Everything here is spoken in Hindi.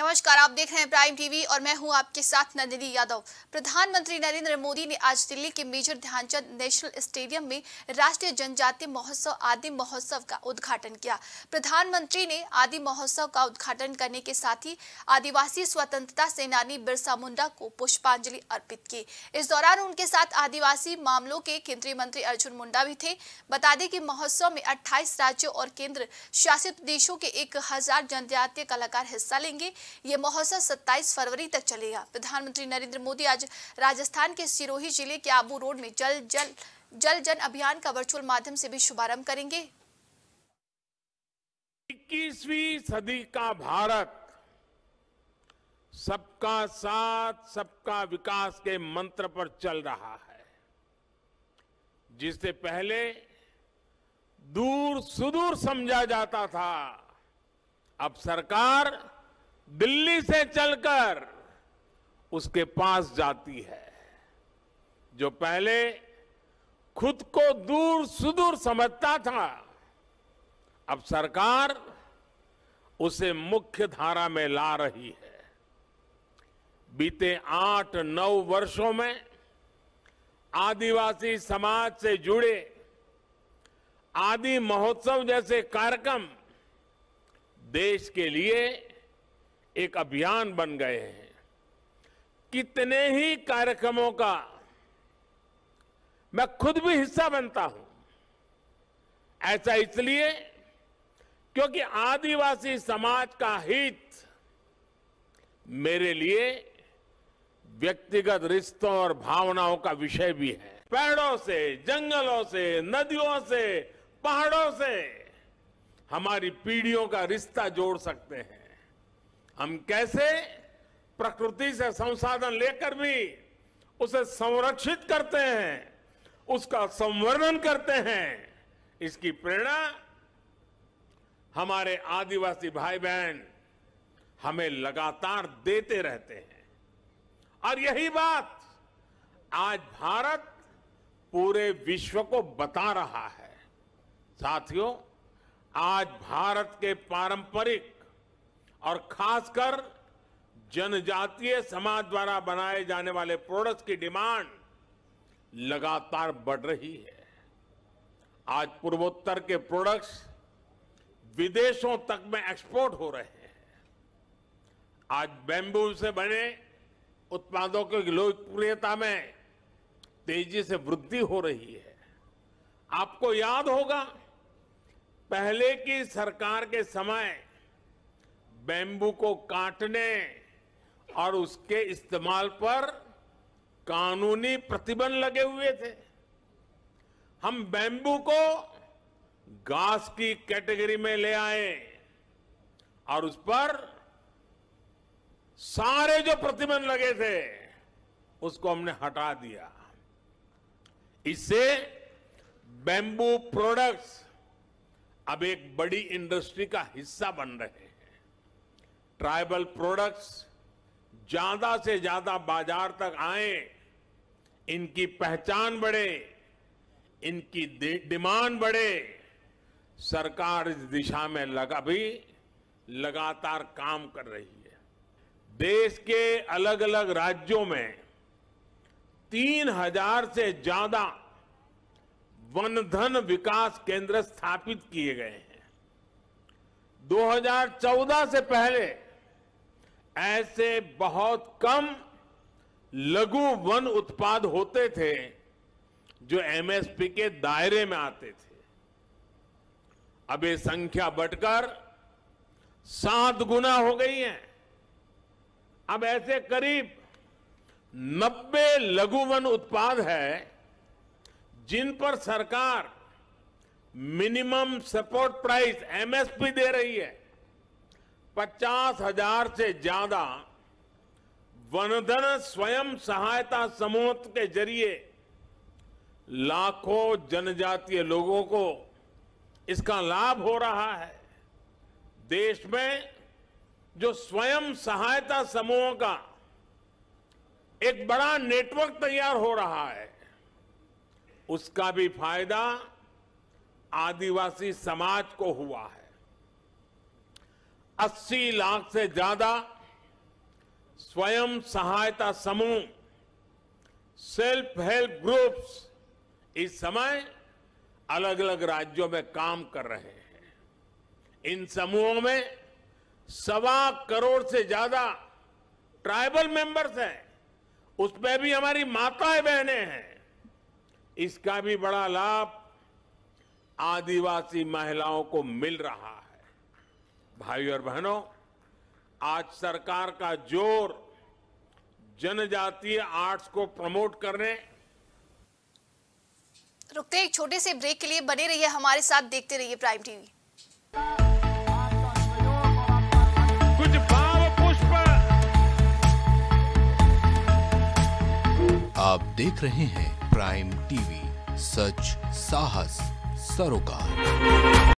नमस्कार आप देख रहे हैं प्राइम टीवी और मैं हूं आपके साथ नंदिनी यादव प्रधानमंत्री नरेंद्र मोदी ने आज दिल्ली के मेजर ध्यानचंद नेशनल स्टेडियम में राष्ट्रीय जनजातीय महोत्सव आदि महोत्सव का उद्घाटन किया प्रधानमंत्री ने आदि महोत्सव का उद्घाटन करने के साथ ही आदिवासी स्वतंत्रता सेनानी बिरसा मुंडा को पुष्पांजलि अर्पित की इस दौरान उनके साथ आदिवासी मामलों के केंद्रीय मंत्री अर्जुन मुंडा भी थे बता दें कि महोत्सव में अट्ठाईस राज्यों और केंद्र शासित प्रदेशों के एक जनजातीय कलाकार हिस्सा लेंगे ये महोत्सव 27 फरवरी तक चलेगा प्रधानमंत्री नरेंद्र मोदी आज राजस्थान के सिरोही जिले के आबू रोड में जल जल जल जन अभियान का वर्चुअल माध्यम से भी शुभारंभ करेंगे इक्कीसवीं सदी का भारत सबका साथ सबका विकास के मंत्र पर चल रहा है जिससे पहले दूर सुदूर समझा जाता था अब सरकार दिल्ली से चलकर उसके पास जाती है जो पहले खुद को दूर सुदूर समझता था अब सरकार उसे मुख्य धारा में ला रही है बीते आठ नौ वर्षों में आदिवासी समाज से जुड़े आदि महोत्सव जैसे कार्यक्रम देश के लिए एक अभियान बन गए हैं कितने ही कार्यक्रमों का मैं खुद भी हिस्सा बनता हूं ऐसा इसलिए क्योंकि आदिवासी समाज का हित मेरे लिए व्यक्तिगत रिश्तों और भावनाओं का विषय भी है पेड़ों से जंगलों से नदियों से पहाड़ों से हमारी पीढ़ियों का रिश्ता जोड़ सकते हैं हम कैसे प्रकृति से संसाधन लेकर भी उसे संरक्षित करते हैं उसका संवर्धन करते हैं इसकी प्रेरणा हमारे आदिवासी भाई बहन हमें लगातार देते रहते हैं और यही बात आज भारत पूरे विश्व को बता रहा है साथियों आज भारत के पारंपरिक और खासकर जनजातीय समाज द्वारा बनाए जाने वाले प्रोडक्ट्स की डिमांड लगातार बढ़ रही है आज पूर्वोत्तर के प्रोडक्ट्स विदेशों तक में एक्सपोर्ट हो रहे हैं आज बैम्बू से बने उत्पादों की लोकप्रियता में तेजी से वृद्धि हो रही है आपको याद होगा पहले की सरकार के समय बैम्बू को काटने और उसके इस्तेमाल पर कानूनी प्रतिबंध लगे हुए थे हम बैम्बू को घास की कैटेगरी में ले आए और उस पर सारे जो प्रतिबंध लगे थे उसको हमने हटा दिया इससे बैम्बू प्रोडक्ट्स अब एक बड़ी इंडस्ट्री का हिस्सा बन रहे हैं ट्राइबल प्रोडक्ट्स ज्यादा से ज्यादा बाजार तक आए इनकी पहचान बढ़े इनकी डिमांड बढ़े सरकार इस दिशा में लगा भी लगातार काम कर रही है देश के अलग अलग राज्यों में तीन हजार से ज्यादा वन धन विकास केंद्र स्थापित किए गए हैं 2014 से पहले ऐसे बहुत कम लघु वन उत्पाद होते थे जो एमएसपी के दायरे में आते थे अब ये संख्या बढ़कर सात गुना हो गई है अब ऐसे करीब नब्बे लघु वन उत्पाद है जिन पर सरकार मिनिमम सपोर्ट प्राइस एमएसपी दे रही है पचास हजार से ज्यादा वनधन स्वयं सहायता समूह के जरिए लाखों जनजातीय लोगों को इसका लाभ हो रहा है देश में जो स्वयं सहायता समूहों का एक बड़ा नेटवर्क तैयार हो रहा है उसका भी फायदा आदिवासी समाज को हुआ है 80 लाख से ज्यादा स्वयं सहायता समूह सेल्फ हेल्प ग्रुप्स इस समय अलग अलग राज्यों में काम कर रहे हैं इन समूहों में सवा करोड़ से ज्यादा ट्राइबल मेंबर्स हैं उसमें भी हमारी माताएं बहनें हैं इसका भी बड़ा लाभ आदिवासी महिलाओं को मिल रहा है भाई और बहनों आज सरकार का जोर जनजातीय आर्ट्स को प्रमोट करने रुकते एक छोटे से ब्रेक के लिए बने रहिए हमारे साथ देखते रहिए प्राइम टीवी कुछ भाव पुष्प आप देख रहे हैं प्राइम टीवी सच साहस सरोकार